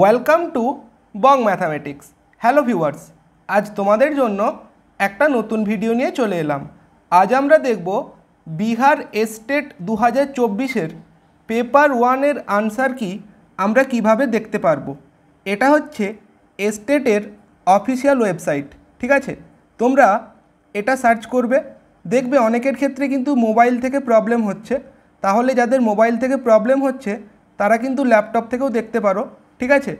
welcome to Bong Mathematics hello viewers আজ তোমাদের জন্য একটা নতুন ভিডিও নিয়ে চলে এলাম আজ আমরা দেখব বিহার এস্টেট দু হাজার চব্বিশের পেপার ওয়ানের আনসার কি আমরা কিভাবে দেখতে পারবো এটা হচ্ছে এস্টেটের অফিসিয়াল ওয়েবসাইট ঠিক আছে তোমরা এটা সার্চ করবে দেখবে অনেকের ক্ষেত্রে কিন্তু মোবাইল থেকে প্রবলেম হচ্ছে তাহলে যাদের মোবাইল থেকে প্রবলেম হচ্ছে তারা কিন্তু ল্যাপটপ থেকেও দেখতে পারো ঠিক আছে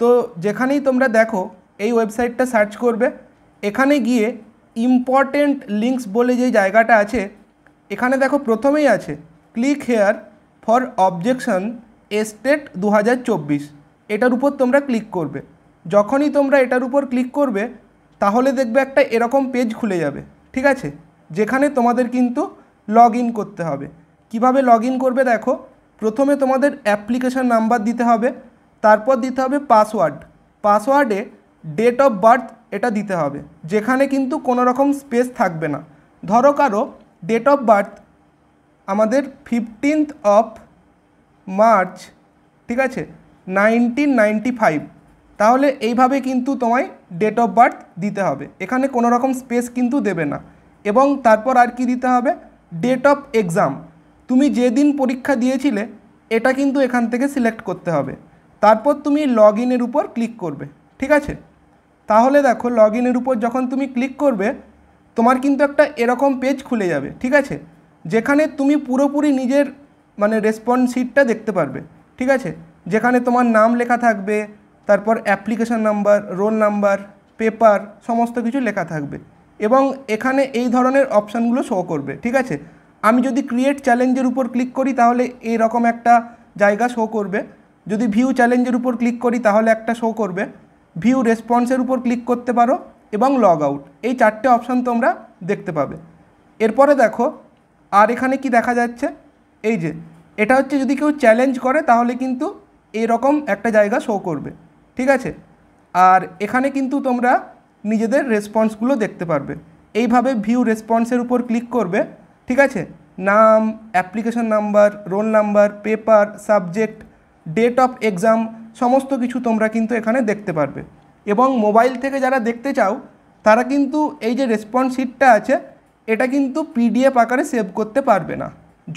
তো যেখানেই তোমরা দেখো এই ওয়েবসাইটটা সার্চ করবে এখানে গিয়ে ইম্পর্টেন্ট লিঙ্কস বলে যে জায়গাটা আছে এখানে দেখো প্রথমেই আছে click here for objection estate দু এটার উপর তোমরা ক্লিক করবে যখনই তোমরা এটার উপর ক্লিক করবে তাহলে দেখবে একটা এরকম পেজ খুলে যাবে ঠিক আছে যেখানে তোমাদের কিন্তু লগ করতে হবে কিভাবে লগ করবে দেখো প্রথমে তোমাদের অ্যাপ্লিকেশান নাম্বার দিতে হবে তারপর দিতে হবে পাসওয়ার্ড পাসওয়ার্ডে ডেট অফ বার্থ এটা দিতে হবে যেখানে কিন্তু কোনো রকম স্পেস থাকবে না ধরো কারো ডেট অফ বার্থ আমাদের ফিফটিন্থ অফ মার্চ ঠিক আছে নাইনটিন নাইনটি ফাইভ তাহলে এইভাবে কিন্তু তোমায় ডেট অফ বার্থ দিতে হবে এখানে কোনো রকম স্পেস কিন্তু দেবে না এবং তারপর আর কি দিতে হবে ডেট অফ এক্সাম তুমি যেদিন পরীক্ষা দিয়েছিলে এটা কিন্তু এখান থেকে সিলেক্ট করতে হবে তারপর তুমি লগ ইনের উপর ক্লিক করবে ঠিক আছে তাহলে দেখো লগ ইনের উপর যখন তুমি ক্লিক করবে তোমার কিন্তু একটা এরকম পেজ খুলে যাবে ঠিক আছে যেখানে তুমি পুরোপুরি নিজের মানে রেসপন্স শিটটা দেখতে পারবে ঠিক আছে যেখানে তোমার নাম লেখা থাকবে তারপর application number roll number paper সমস্ত কিছু লেখা থাকবে এবং এখানে এই ধরনের অপশানগুলো শো করবে ঠিক আছে আমি যদি ক্রিয়েট চ্যালেঞ্জের উপর ক্লিক করি তাহলে এই রকম একটা জায়গা শো করবে যদি ভিউ চ্যালেঞ্জের উপর ক্লিক করি তাহলে একটা শো করবে ভিউ রেসপন্সের উপর ক্লিক করতে পারো এবং লগ আউট এই চারটে অপশান তোমরা দেখতে পাবে এরপরে দেখো আর এখানে কি দেখা যাচ্ছে এই যে এটা হচ্ছে যদি কেউ চ্যালেঞ্জ করে তাহলে কিন্তু এরকম একটা জায়গা শো করবে ঠিক আছে আর এখানে কিন্তু তোমরা নিজেদের রেসপন্সগুলো দেখতে পারবে এইভাবে ভিউ রেসপন্সের উপর ক্লিক করবে ঠিক আছে নাম application number roll number paper subject date of exam সমস্ত কিছু তোমরা কিন্তু এখানে দেখতে পারবে এবং মোবাইল থেকে যারা দেখতে চাও তারা কিন্তু এই যে রেসপন্স শিটটা আছে এটা কিন্তু পিডিএফ আকারে সেভ করতে পারবে না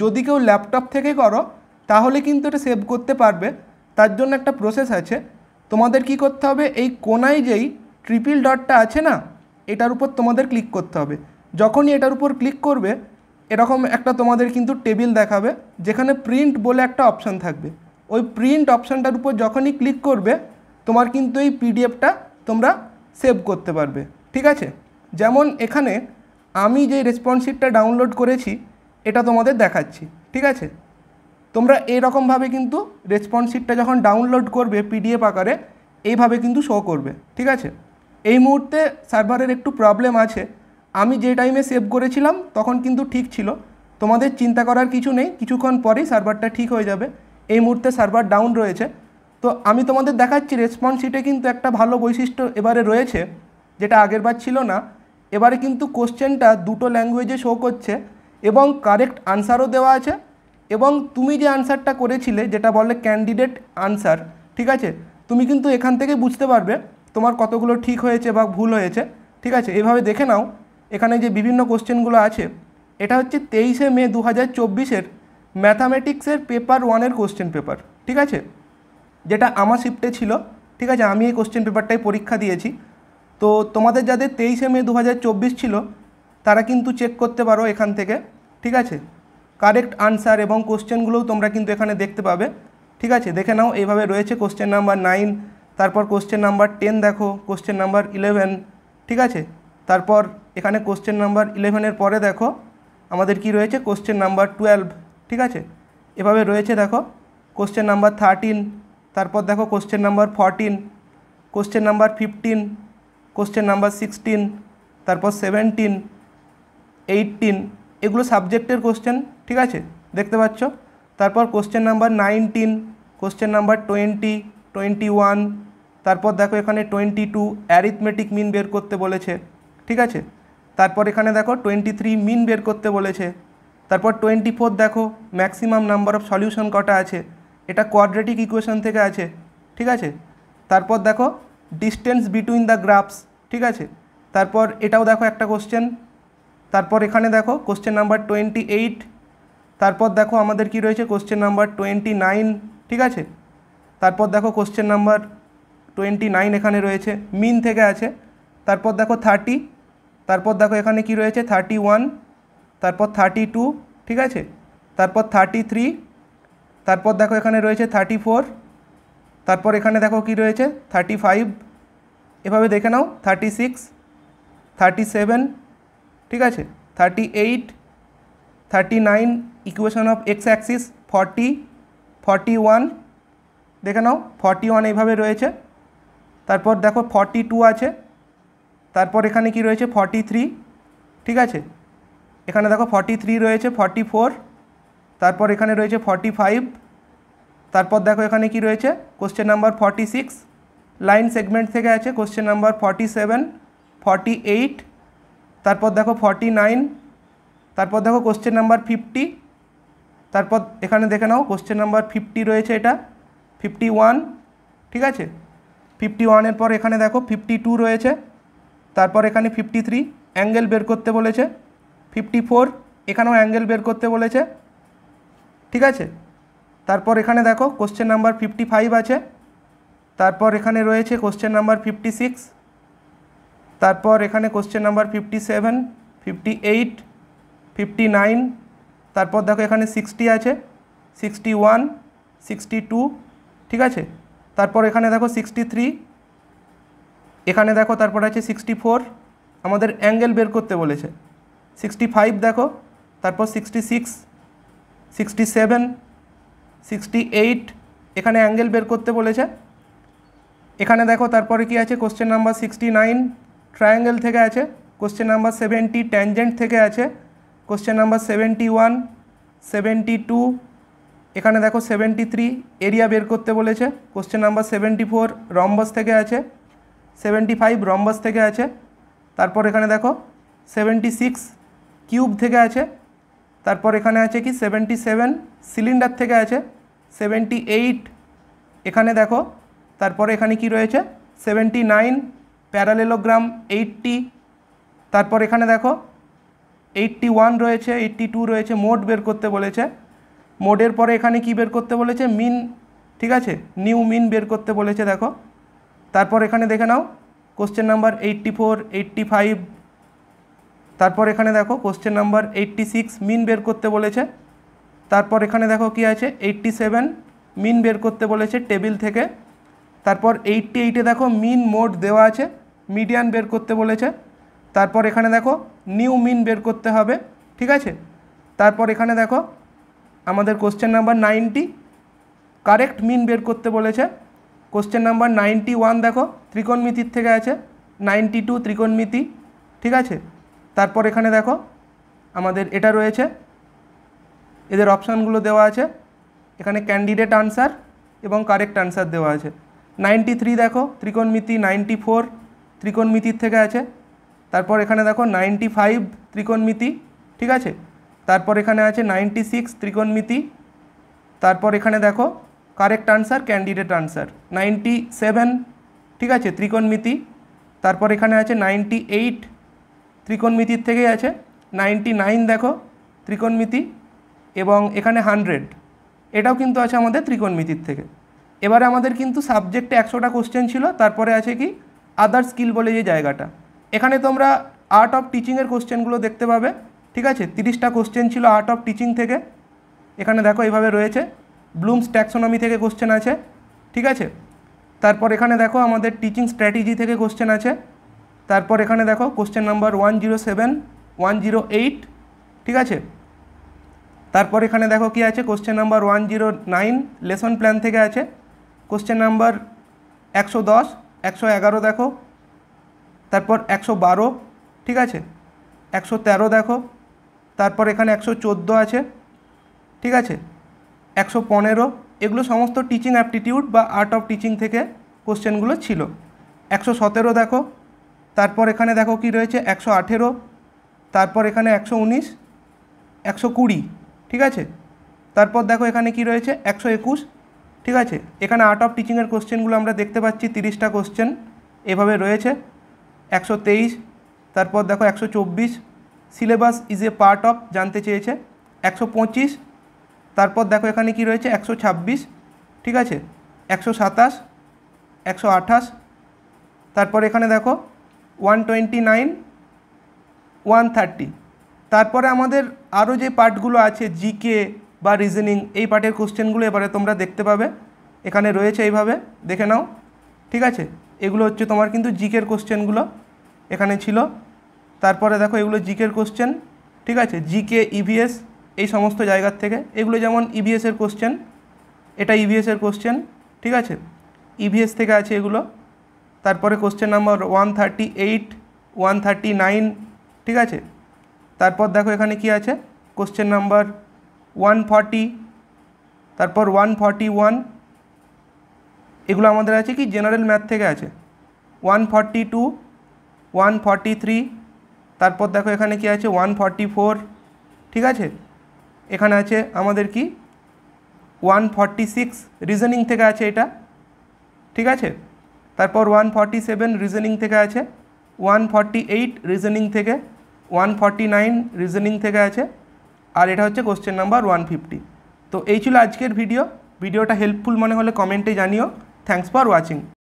যদি কেউ ল্যাপটপ থেকে করো তাহলে কিন্তু এটা সেভ করতে পারবে তার জন্য একটা প্রসেস আছে তোমাদের কি করতে হবে এই কোনায় যেই ট্রিপিল ডটটা আছে না এটার উপর তোমাদের ক্লিক করতে হবে যখনই এটার উপর ক্লিক করবে এরকম একটা তোমাদের কিন্তু টেবিল দেখাবে যেখানে প্রিন্ট বলে একটা অপশান থাকবে ওই প্রিন্ট অপশানটার উপর যখনই ক্লিক করবে তোমার কিন্তু এই পিডিএফটা তোমরা সেভ করতে পারবে ঠিক আছে যেমন এখানে আমি যে রেসপন্সিভটা ডাউনলোড করেছি এটা তোমাদের দেখাচ্ছি ঠিক আছে তোমরা এরকমভাবে কিন্তু রেসপন্সিভটা যখন ডাউনলোড করবে পিডিএফ আকারে এইভাবে কিন্তু শো করবে ঠিক আছে এই মুহূর্তে সার্ভারের একটু প্রবলেম আছে আমি যে টাইমে সেভ করেছিলাম তখন কিন্তু ঠিক ছিল তোমাদের চিন্তা করার কিছু নেই কিছুক্ষণ পরেই সার্ভারটা ঠিক হয়ে যাবে এই মুহূর্তে সার্ভার ডাউন রয়েছে তো আমি তোমাদের দেখাচ্ছি রেসপন্স শিটে কিন্তু একটা ভালো বৈশিষ্ট্য এবারে রয়েছে যেটা আগের বার ছিল না এবারে কিন্তু কোশ্চেনটা দুটো ল্যাঙ্গুয়েজে শো করছে এবং কারেক্ট আনসারও দেওয়া আছে এবং তুমি যে আনসারটা করেছিলে যেটা বলে ক্যান্ডিডেট আনসার ঠিক আছে তুমি কিন্তু এখান থেকে বুঝতে পারবে তোমার কতগুলো ঠিক হয়েছে বা ভুল হয়েছে ঠিক আছে এভাবে দেখে নাও এখানে যে বিভিন্ন কোশ্চেনগুলো আছে এটা হচ্ছে তেইশে মে দু হাজার চব্বিশের ম্যাথামেটিক্সের পেপার ওয়ানের কোশ্চেন পেপার ঠিক আছে যেটা আমার শিফটে ছিল ঠিক আছে আমি এই কোশ্চেন পেপারটাই পরীক্ষা দিয়েছি তো তোমাদের যাদের তেইশে মে দু ছিল তারা কিন্তু চেক করতে পারো এখান থেকে ঠিক আছে কারেক্ট আনসার এবং কোশ্চেনগুলোও তোমরা কিন্তু এখানে দেখতে পাবে ঠিক আছে দেখে নাও এইভাবে রয়েছে কোশ্চেন নাম্বার নাইন তারপর কোশ্চেন নাম্বার টেন দেখো কোশ্চেন নাম্বার ইলেভেন ঠিক আছে তারপর এখানে কোশ্চেন নাম্বার ইলেভেনের পরে দেখো আমাদের কি রয়েছে কোশ্চেন নাম্বার টুয়েলভ ঠিক আছে এভাবে রয়েছে দেখো কোশ্চেন নাম্বার থার্টিন তারপর দেখো question number fourteen question number fifteen question number sixteen তারপর সেভেন্টিন এইটিন এগুলো সাবজেক্টের কোশ্চেন ঠিক আছে দেখতে পাচ্ছ তারপর question number nineteen question number twenty twenty one তারপর দেখো এখানে টোয়েন্টি টু অ্যারিথমেটিক মিন বের করতে বলেছে ঠিক আছে তারপর এখানে দেখো টোয়েন্টি থ্রি মিন বের করতে বলেছে তারপর টোয়েন্টি ফোর দেখো ম্যাক্সিমাম নাম্বার অফ সলিউশন কটা আছে এটা কোয়াড্রেটিক ইকুয়েশন থেকে আছে ঠিক আছে তারপর দেখো ডিস্টেন্স বিটুইন দ্য গ্রাফস ঠিক আছে তারপর এটাও দেখো একটা কোশ্চেন তারপর এখানে দেখো কোশ্চেন নাম্বার টোয়েন্টি এইট তারপর দেখো আমাদের কি রয়েছে কোশ্চেন নাম্বার টোয়েন্টি নাইন ঠিক আছে তারপর দেখো কোশ্চেন নাম্বার টোয়েন্টি নাইন এখানে রয়েছে মিন থেকে আছে তারপর দেখো থার্টি তারপর দেখো এখানে কি রয়েছে থার্টি ওয়ান তারপর থার্টি টু ঠিক আছে তারপর থার্টি থ্রি তারপর দেখো এখানে রয়েছে থার্টি ফোর তারপর এখানে দেখো কি রয়েছে থার্টি ফাইভ এভাবে দেখে নাও থার্টি সিক্স থার্টি সেভেন ঠিক আছে thirty eight thirty nine equation of x axis forty forty one দেখে নাও ফর্টি ওয়ান এইভাবে রয়েছে তারপর দেখো ফর্টি টু আছে তারপর এখানে কি রয়েছে ফর্টি থ্রি ঠিক আছে এখানে দেখো ফর্টি থ্রি রয়েছে ফর্টি ফোর তারপর এখানে রয়েছে ফর্টি ফাইভ তারপর দেখো এখানে কি রয়েছে question number forty six line segment থেকে আছে question number forty seven forty eight তারপর দেখো ফর্টি নাইন তারপর দেখো কোশ্চেন নাম্বার ফিফটি তারপর এখানে দেখে নাও কোশ্চেন নাম্বার ফিফটি রয়েছে এটা ফিফটি ওয়ান ঠিক আছে ফিফটি ওয়ানের পর এখানে দেখো ফিফটি টু রয়েছে তারপর এখানে ফিফটি থ্রি অ্যাঙ্গেল বের করতে বলেছে ফিফটি ফোর এখানেও অ্যাঙ্গেল বের করতে বলেছে ঠিক আছে তারপর এখানে দেখো কোশ্চেন নাম্বার ফিফটি ফাইভ আছে তারপর এখানে রয়েছে কোশ্চেন নাম্বার ফিফটি সিক্স তারপর এখানে question number fifty seven fifty eight fifty nine তারপর দেখো এখানে সিক্সটি আছে সিক্সটি ওয়ান সিক্সটি টু ঠিক আছে তারপর এখানে দেখো সিক্সটি থ্রি এখানে দেখো তারপর আছে সিক্সটি ফোর আমাদের অ্যাঙ্গেল বের করতে বলেছে সিক্সটি ফাইভ দেখো তারপর sixty six sixty seven sixty eight এখানে অ্যাঙ্গেল বের করতে বলেছে এখানে দেখো তারপরে কি আছে question number sixty nine triangle থেকে আছে কোশ্চেন নাম্বার সেভেন্টি ট্যানজেন্ট থেকে আছে question number seventy one seventy two এখানে দেখো সেভেন্টি থ্রি এরিয়া বের করতে বলেছে question number seventy four rhombus থেকে আছে সেভেন্টি ফাইভ রম্বাস থেকে আছে তারপর এখানে দেখো সেভেন্টি সিক্স কিউব থেকে আছে তারপর এখানে আছে কি সেভেন্টি সেভেন সিলিন্ডার থেকে আছে সেভেন্টি এইট এখানে দেখো তারপরে এখানে কি রয়েছে সেভেন্টি নাইন প্যারালেলোগ্রাম এইটটি তারপর এখানে দেখো এইটটি ওয়ান রয়েছে এইটটি টু রয়েছে মোড বের করতে বলেছে মোডের পরে এখানে কি বের করতে বলেছে মিন ঠিক আছে নিউ মিন বের করতে বলেছে দেখো তারপর এখানে দেখে নাও question number eighty four eighty five তারপর এখানে দেখো question number eighty six mean বের করতে বলেছে তারপর এখানে দেখো কি আছে এইট্টি সেভেন মিন বের করতে বলেছে টেবিল থেকে তারপর এইটটি এইটে দেখো মিন মোড দেওয়া আছে মিডিয়ান বের করতে বলেছে তারপর এখানে দেখো নিউ মিন বের করতে হবে ঠিক আছে তারপর এখানে দেখো আমাদের question number ninety correct mean বের করতে বলেছে কোশ্চেন নাম্বার নাইনটি ওয়ান দেখো ত্রিকোণমিতির থেকে আছে নাইনটি টু ত্রিকোণমিতি ঠিক আছে তারপর এখানে দেখো আমাদের এটা রয়েছে এদের অপশানগুলো দেওয়া আছে এখানে ক্যান্ডিডেট আনসার এবং কারেক্ট আনসার দেওয়া আছে নাইনটি থ্রি দেখো ত্রিকোণমিতি নাইনটি ফোর ত্রিকোণমিতির থেকে আছে তারপর এখানে দেখো নাইনটি ফাইভ ত্রিকোণমিতি ঠিক আছে তারপর এখানে আছে নাইনটি সিক্স ত্রিকোণমিতি তারপর এখানে দেখো correct answer candidate answer ninety seven ঠিক আছে ত্রিকোণমিতি তারপর এখানে আছে নাইনটি এইট ত্রিকোণমিতির থেকেই আছে নাইনটি নাইন দেখো ত্রিকোণমিতি এবং এখানে হান্ড্রেড এটাও কিন্তু আছে আমাদের ত্রিকোণমিতির থেকে এবারে আমাদের কিন্তু সাবজেক্টে একশোটা কোশ্চেন ছিল তারপরে আছে কি আদার স্কিল বলে যে জায়গাটা এখানে তোমরা আর্ট অফ টিচিংয়ের কোশ্চেনগুলো দেখতে পাবে ঠিক আছে তিরিশটা কোশ্চেন ছিল আর্ট অফ টিচিং থেকে এখানে দেখো এইভাবে রয়েছে ব্লুমস ট্যাক্সোনমি থেকে কোশ্চেন আছে ঠিক আছে তারপর এখানে দেখো আমাদের টিচিং স্ট্র্যাটেজি থেকে কোশ্চেন আছে তারপর এখানে দেখো question number one zero seven one zero eight ঠিক আছে তারপর এখানে দেখো কি আছে question number one zero nine lesson plan থেকে আছে কোশ্চেন নাম্বার একশো দশ একশো এগারো দেখো তারপর একশো বারো ঠিক আছে একশো তেরো দেখো তারপর এখানে একশো চোদ্দো আছে ঠিক আছে একশো পনেরো এগুলো সমস্ত টিচিং অ্যাপটিটিউড বা আর্ট অফ টিচিং থেকে কোশ্চেনগুলো ছিল একশো সতেরো দেখো তারপর এখানে দেখো কি রয়েছে একশো আঠেরো তারপর এখানে একশো উনিশ একশো কুড়ি ঠিক আছে তারপর দেখো এখানে কি রয়েছে একশো একুশ ঠিক আছে এখানে আর্ট অফ টিচিংয়ের কোশ্চেনগুলো আমরা দেখতে পাচ্ছি তিরিশটা কোশ্চেন এভাবে রয়েছে একশো তেইশ তারপর দেখো একশো চব্বিশ syllabus is a part of জানতে চেয়েছে একশো পঁচিশ তারপর দেখো এখানে কি রয়েছে একশো ছাব্বিশ ঠিক আছে একশো সাতাশ একশো আঠাশ তারপর এখানে দেখো one twenty nine one thirty তারপরে আমাদের আরও যে পার্টগুলো আছে জিকে বা রিজনিং এই পার্টের কোশ্চেনগুলো এবারে তোমরা দেখতে পাবে এখানে রয়েছে এইভাবে দেখে নাও ঠিক আছে এগুলো হচ্ছে তোমার কিন্তু জিকের কোশ্চেনগুলো এখানে ছিল তারপরে দেখো এগুলো জিকের কোশ্চেন ঠিক আছে জিকে ইভিএস e এই সমস্ত জায়গার থেকে এগুলো যেমন ইভিএসের e কোশ্চেন এটা ইভিএসের e কোশ্চেন ঠিক আছে ইভিএস থেকে আছে এগুলো তারপরে question number one thirty eight one thirty nine ঠিক আছে তারপর দেখো এখানে কি আছে কোশ্চেন নাম্বার ওয়ান ফর্টি তারপর ওয়ান ফর্টি ওয়ান এগুলো আমাদের আছে কি জেনারেল ম্যাথ থেকে আছে one forty two one forty three তারপর দেখো এখানে কি আছে ওয়ান ফর্টি ফোর ঠিক আছে এখানে আছে আমাদের কি ওয়ান ফর্টি সিক্স রিজনিং থেকে আছে এটা ঠিক আছে তারপর ওয়ান ফর্টি সেভেন রিজনিং থেকে আছে ওয়ান ফর্টি এইট রিজনিং থেকে ওয়ান ফর্টি নাইন রিজনিং থেকে আছে আর এটা হচ্ছে কোশ্চেন নাম্বার ওয়ান ফিফটি তো এই ছিল আজকের ভিডিও ভিডিওটা হেল্পফুল মনে হলে কমেন্টে জানিও থ্যাংকস ফর ওয়াচিং